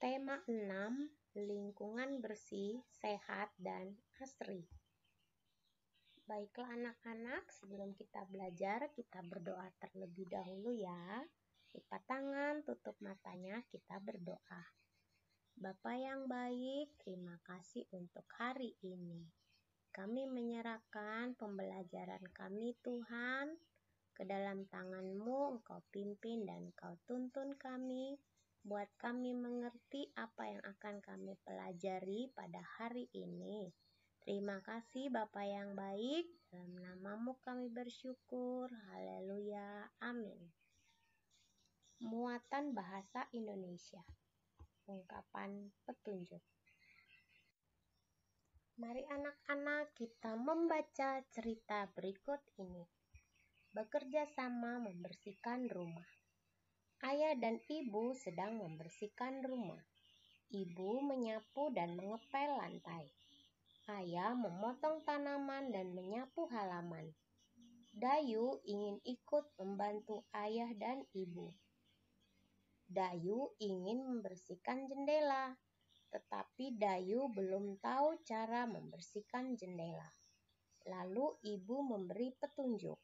Tema 6, lingkungan bersih, sehat, dan asri. Baiklah anak-anak, sebelum kita belajar, kita berdoa terlebih dahulu ya. Lipat tangan, tutup matanya, kita berdoa. Bapak yang baik, terima kasih untuk hari ini. Kami menyerahkan pembelajaran kami Tuhan ke dalam tanganmu, Engkau pimpin dan Engkau tuntun kami buat kami mengerti apa yang akan kami pelajari pada hari ini. Terima kasih bapak yang baik, dalam namamu kami bersyukur. Haleluya. Amin. Muatan Bahasa Indonesia Ungkapan petunjuk Mari anak-anak kita membaca cerita berikut ini. Bekerja sama membersihkan rumah. Ayah dan ibu sedang membersihkan rumah. Ibu menyapu dan mengepel lantai. Ayah memotong tanaman dan menyapu halaman. Dayu ingin ikut membantu ayah dan ibu. Dayu ingin membersihkan jendela, tetapi Dayu belum tahu cara membersihkan jendela. Lalu ibu memberi petunjuk.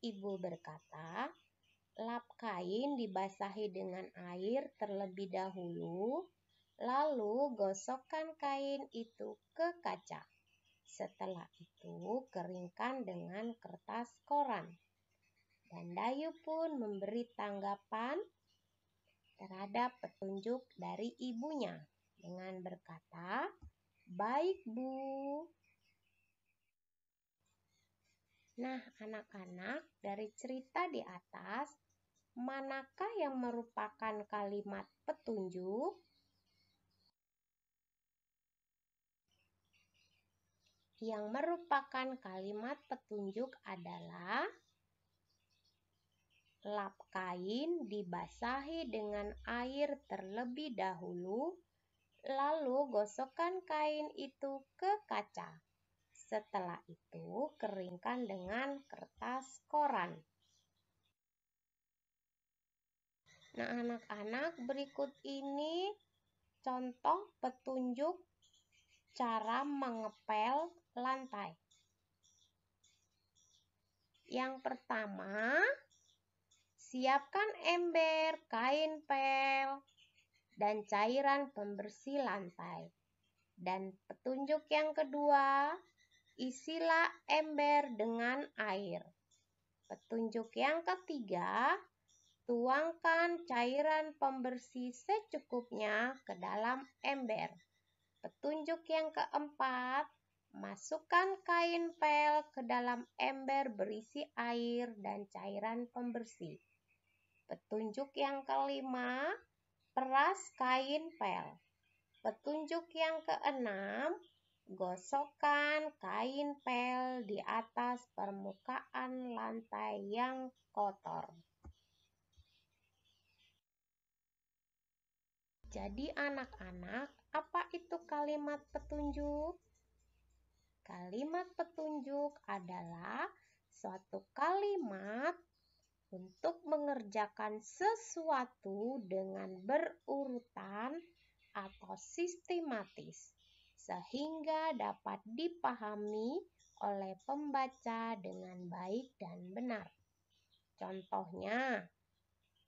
Ibu berkata, Lap kain dibasahi dengan air terlebih dahulu, lalu gosokkan kain itu ke kaca. Setelah itu, keringkan dengan kertas koran. Dan Dayu pun memberi tanggapan terhadap petunjuk dari ibunya dengan berkata, "Baik, Bu." Nah, anak-anak, dari cerita di atas manakah yang merupakan kalimat petunjuk? Yang merupakan kalimat petunjuk adalah lap kain dibasahi dengan air terlebih dahulu, lalu gosokkan kain itu ke kaca. Setelah itu, keringkan dengan kertas koran. Nah, anak-anak, berikut ini contoh petunjuk cara mengepel lantai. Yang pertama, siapkan ember, kain pel, dan cairan pembersih lantai. Dan petunjuk yang kedua, isilah ember dengan air. Petunjuk yang ketiga, Tuangkan cairan pembersih secukupnya ke dalam ember. Petunjuk yang keempat, masukkan kain pel ke dalam ember berisi air dan cairan pembersih. Petunjuk yang kelima, peras kain pel. Petunjuk yang keenam, gosokkan kain pel di atas permukaan lantai yang kotor. Jadi anak-anak, apa itu kalimat petunjuk? Kalimat petunjuk adalah suatu kalimat untuk mengerjakan sesuatu dengan berurutan atau sistematis sehingga dapat dipahami oleh pembaca dengan baik dan benar. Contohnya,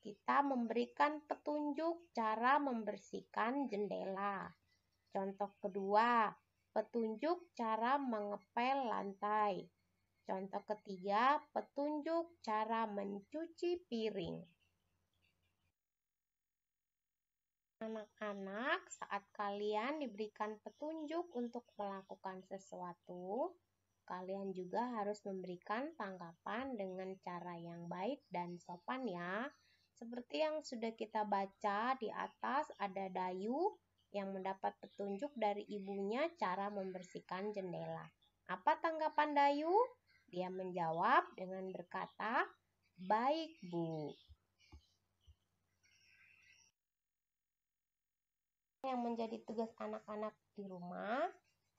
kita memberikan petunjuk cara membersihkan jendela. Contoh kedua, petunjuk cara mengepel lantai. Contoh ketiga, petunjuk cara mencuci piring. Anak-anak, saat kalian diberikan petunjuk untuk melakukan sesuatu, kalian juga harus memberikan tanggapan dengan cara yang baik dan sopan ya. Seperti yang sudah kita baca di atas, ada Dayu yang mendapat petunjuk dari ibunya cara membersihkan jendela. Apa tanggapan Dayu? Dia menjawab dengan berkata, "Baik, Bu." Yang menjadi tugas anak-anak di rumah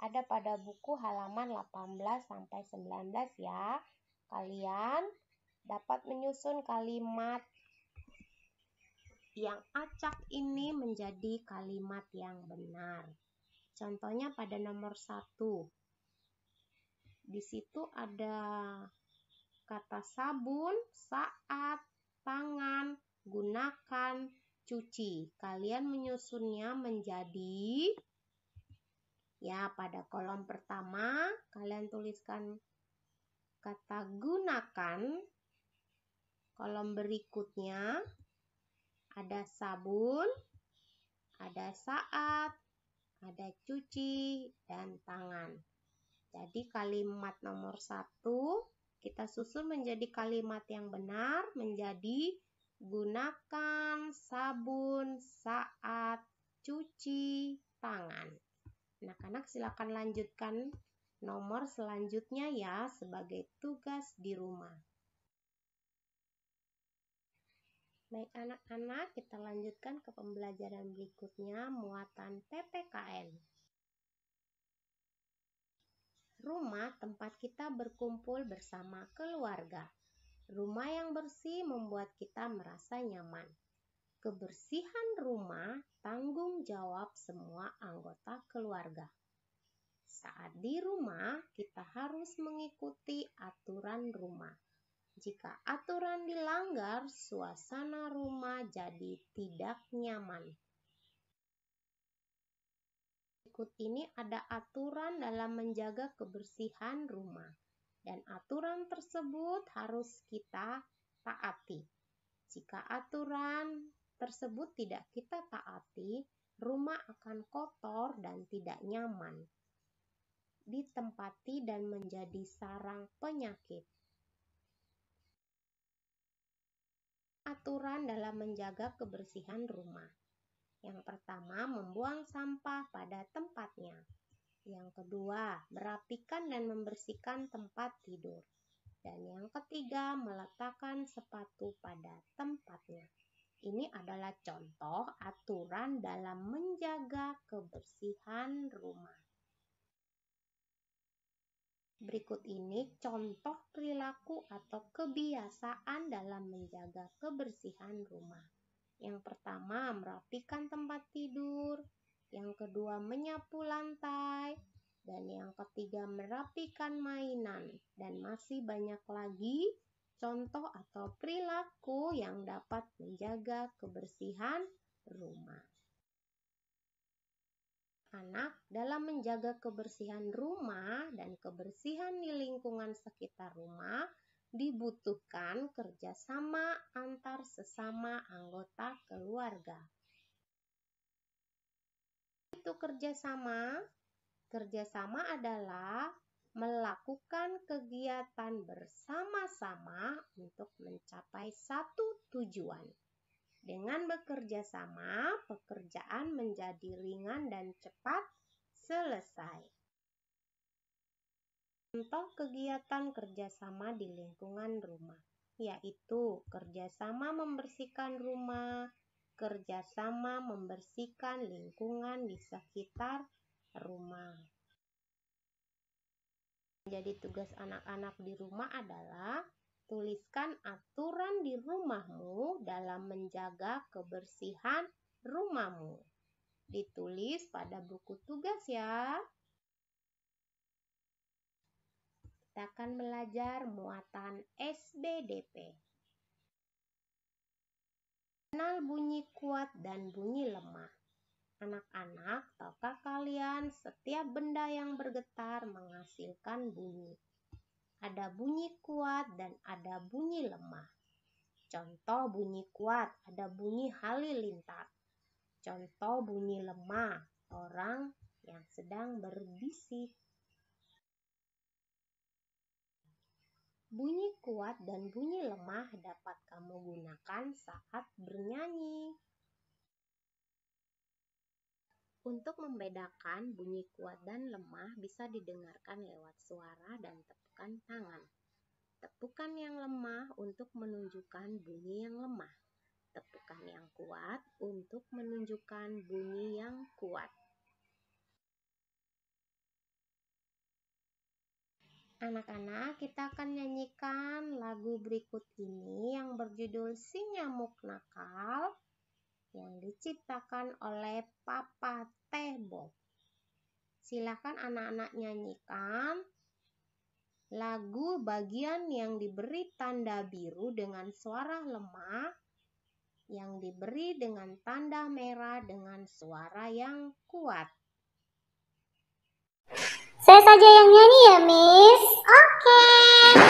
ada pada buku halaman 18 sampai 19 ya. Kalian dapat menyusun kalimat yang acak ini menjadi kalimat yang benar. Contohnya pada nomor satu. Di situ ada kata sabun, saat, tangan, gunakan, cuci. Kalian menyusunnya menjadi ya pada kolom pertama kalian tuliskan kata gunakan kolom berikutnya ada sabun, ada saat, ada cuci, dan tangan. Jadi kalimat nomor satu kita susun menjadi kalimat yang benar menjadi gunakan sabun saat cuci tangan. Anak-anak silakan lanjutkan nomor selanjutnya ya sebagai tugas di rumah. Baik anak-anak, kita lanjutkan ke pembelajaran berikutnya, muatan PPKN. Rumah tempat kita berkumpul bersama keluarga. Rumah yang bersih membuat kita merasa nyaman. Kebersihan rumah tanggung jawab semua anggota keluarga. Saat di rumah, kita harus mengikuti aturan rumah jika aturan dilanggar, suasana rumah jadi tidak nyaman. Berikut ini ada aturan dalam menjaga kebersihan rumah, dan aturan tersebut harus kita taati. Jika aturan tersebut tidak kita taati, rumah akan kotor dan tidak nyaman, ditempati, dan menjadi sarang penyakit. aturan dalam menjaga kebersihan rumah. Yang pertama, membuang sampah pada tempatnya. Yang kedua, merapikan dan membersihkan tempat tidur. Dan yang ketiga, meletakkan sepatu pada tempatnya. Ini adalah contoh aturan dalam menjaga kebersihan rumah. Berikut ini contoh perilaku atau kebiasaan dalam menjaga kebersihan rumah. Yang pertama, merapikan tempat tidur. Yang kedua, menyapu lantai. Dan yang ketiga, merapikan mainan. Dan masih banyak lagi contoh atau perilaku yang dapat menjaga kebersihan rumah anak-anak dalam menjaga kebersihan rumah dan kebersihan di lingkungan sekitar rumah dibutuhkan kerjasama antar sesama anggota keluarga. Itu kerjasama. Kerjasama adalah melakukan kegiatan bersama-sama untuk mencapai satu tujuan. Dengan bekerja sama, pekerjaan menjadi ringan dan cepat selesai. Contoh kegiatan kerjasama di lingkungan rumah, yaitu kerjasama membersihkan rumah, kerjasama membersihkan lingkungan di sekitar rumah. Jadi tugas anak-anak di rumah adalah Tuliskan aturan di rumahmu dalam menjaga kebersihan rumahmu. Ditulis pada buku tugas ya. Kita akan belajar muatan SBDP. Kenal bunyi kuat dan bunyi lemah. Anak-anak, tahukah kalian setiap benda yang bergetar menghasilkan bunyi? Ada bunyi kuat dan ada bunyi lemah. Contoh bunyi kuat, ada bunyi halilintar. Contoh bunyi lemah, orang yang sedang berbisik. Bunyi kuat dan bunyi lemah dapat kamu gunakan saat bernyanyi. Untuk membedakan bunyi kuat dan lemah bisa didengarkan lewat suara dan tepukan tangan. Tepukan yang lemah untuk menunjukkan bunyi yang lemah. Tepukan yang kuat untuk menunjukkan bunyi yang kuat. Anak-anak, kita akan nyanyikan lagu berikut ini yang berjudul Si Nyamuk Nakal yang diciptakan oleh Papa Tebo. Silakan anak-anak nyanyikan lagu bagian yang diberi tanda biru dengan suara lemah, yang diberi dengan tanda merah dengan suara yang kuat. Saya saja yang nyanyi ya, Miss. Oke. Okay.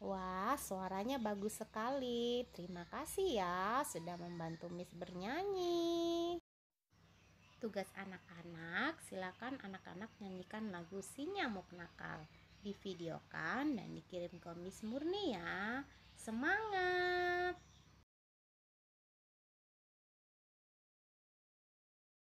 Wah, suaranya bagus sekali. Terima kasih ya sudah membantu Miss bernyanyi. Tugas anak-anak, silakan anak-anak nyanyikan lagu Si Nyamuk Nakal. Divideokan dan dikirim ke Miss Murni ya. Semangat!